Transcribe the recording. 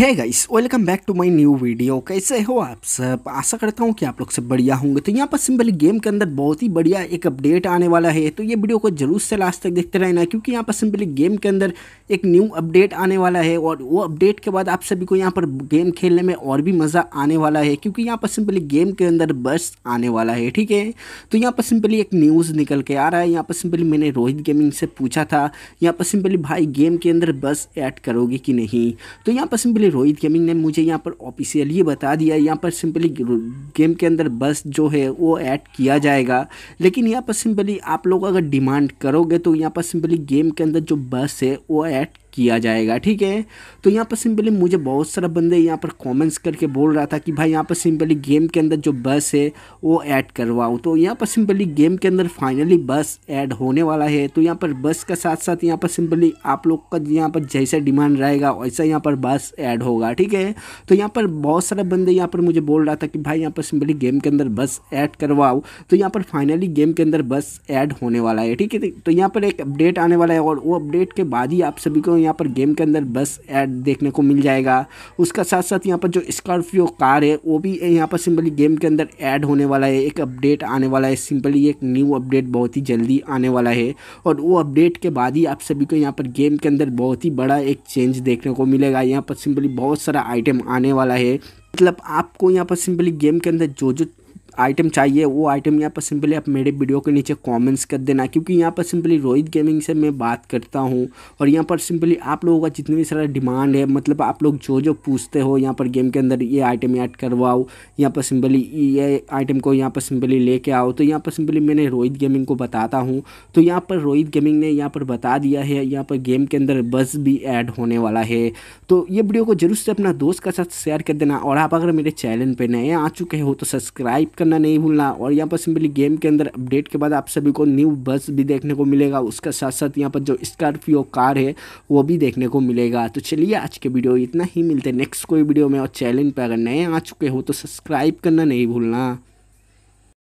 है guys welcome back to my new video कैसे हो आप सब आशा करता हूँ कि आप लोग सब बढ़िया होंगे तो यहाँ पर सिंपल गेम के अंदर बहुत ही बढ़िया एक अपडेट आने वाला है तो ये वीडियो को जरूर से लास्ट तक देखते रहना क्योंकि यहाँ पर सिंपली गेम के अंदर एक न्यू अपडेट आने वाला है और वो अपडेट के बाद आप सभी को यहाँ पर गेम खेलने में और भी मज़ा आने वाला है क्योंकि यहाँ पर सिंपली गेम के अंदर बस आने वाला है ठीक है तो यहाँ पर सिंपली एक न्यूज़ निकल के आ रहा है यहाँ पर सिंपली मैंने रोहित गेमिंग से पूछा था यहाँ पर सिंपली भाई गेम के अंदर बस ऐड करोगे कि नहीं तो यहाँ पर सिंपली सिंपली रोहित गेमिंग ने मुझे यहाँ पर ऑफिशियली बता दिया यहाँ पर सिंपली गेम के अंदर बस जो है वो ऐड किया जाएगा लेकिन यहाँ पर सिंपली आप लोग अगर डिमांड करोगे तो यहाँ पर सिंपली गेम के अंदर जो बस है वो ऐड किया जाएगा ठीक है तो यहाँ पर सिंपली मुझे बहुत सारा बंदे यहाँ पर कमेंट्स करके बोल रहा था कि भाई यहाँ पर सिंपली गेम के अंदर जो बस है वो ऐड करवाओ तो यहाँ पर सिंपली गेम के अंदर फाइनली बस ऐड होने वाला है तो यहाँ पर बस के साथ साथ यहाँ पर सिंपली आप लोग का यहाँ पर जैसा डिमांड रहेगा वैसा यहाँ पर बस ऐड होगा ठीक है तो यहाँ पर बहुत सारा बंदे यहाँ पर मुझे बोल रहा था कि भाई यहाँ पर सिंपली गेम के अंदर बस ऐड करवाओ तो यहाँ पर फाइनली गेम के अंदर बस ऐड होने वाला है ठीक है तो यहाँ पर एक अपडेट आने वाला है और वो अपडेट के बाद ही आप सभी को यहाँ पर गेम के अंदर बस ऐड देखने को मिल जाएगा उसका साथ साथ यहाँ पर जो स्कॉर्पियो कार है वो भी यहाँ पर सिंपली गेम के अंदर ऐड होने वाला है एक अपडेट आने वाला है सिंपली एक न्यू अपडेट बहुत ही जल्दी आने वाला है और वो अपडेट के बाद ही आप सभी को यहाँ पर गेम के अंदर बहुत ही बड़ा एक चेंज देखने को मिलेगा यहाँ पर सिंपली बहुत सारा आइटम आने वाला है मतलब आपको यहाँ पर सिंपली गेम के अंदर जो जो आइटम चाहिए वो आइटम यहाँ पर सिंपली आप मेरे वीडियो के नीचे कमेंट्स कर देना क्योंकि यहाँ पर सिंपली रोहित गेमिंग से मैं बात करता हूँ और यहाँ पर सिंपली आप लोगों का जितनी भी सारा डिमांड है मतलब आप लोग जो जो पूछते हो यहाँ पर गेम के अंदर ये आइटम ऐड करवाओ यहाँ पर सिंपली ये आइटम को यहाँ पर सिंपली लेके आओ तो यहाँ पर सिंपली मैंने रोहित गेमिंग को बताता हूँ तो यहाँ पर रोहित गेमिंग ने यहाँ पर बता दिया है यहाँ पर गेम के अंदर बस भी ऐड होने वाला है तो ये वीडियो को जरूर से अपना दोस्त के साथ शेयर कर देना और आप अगर मेरे चैनल पर नए आ चुके हो तो सब्सक्राइब करना नहीं भूलना और यहाँ पर सिंपली गेम के अंदर अपडेट के बाद आप सभी को न्यू बस भी देखने को मिलेगा उसका साथ साथ यहाँ पर जो स्कॉर्पियो कार है वो भी देखने को मिलेगा तो चलिए आज के वीडियो इतना ही मिलते हैं नेक्स्ट कोई वीडियो में और चैनल पर अगर नए आ चुके हो तो सब्सक्राइब करना नहीं भूलना